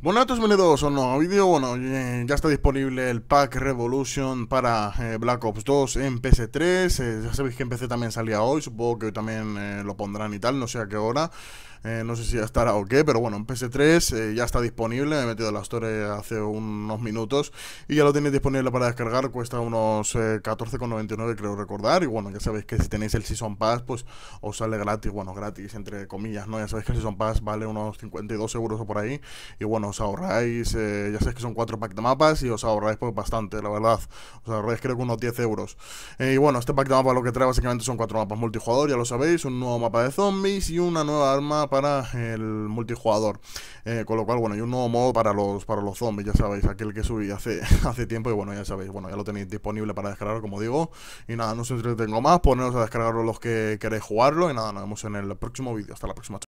Buenas bienvenidos o un nuevo vídeo, bueno, ya está disponible el pack Revolution para eh, Black Ops 2 en pc 3 eh, ya sabéis que en PC también salía hoy, supongo que hoy también eh, lo pondrán y tal, no sé a qué hora, eh, no sé si ya estará o qué, pero bueno, en PS3 eh, ya está disponible. Me he metido en la Store hace unos minutos y ya lo tenéis disponible para descargar. Cuesta unos 14,99 eh, creo recordar. Y bueno, ya sabéis que si tenéis el Season Pass, pues os sale gratis. Bueno, gratis entre comillas, ¿no? Ya sabéis que el Season Pass vale unos 52 euros o por ahí. Y bueno, os ahorráis, ya sabéis que son 4 pack de mapas y os ahorráis pues bastante, la verdad. Os ahorráis creo que unos 10 euros. y bueno, este pack de mapas lo que trae básicamente son 4 mapas multijugador, ya lo sabéis. Un nuevo mapa de zombies y una nueva arma para el multijugador. Eh, con lo cual, bueno, hay un nuevo modo para los, para los zombies, ya sabéis, aquel que subí hace, hace tiempo y bueno, ya sabéis, bueno, ya lo tenéis disponible para descargar, como digo. Y nada, no sé os entretengo más, poneros a descargarlo los que queréis jugarlo y nada, nos vemos en el próximo vídeo. Hasta la próxima.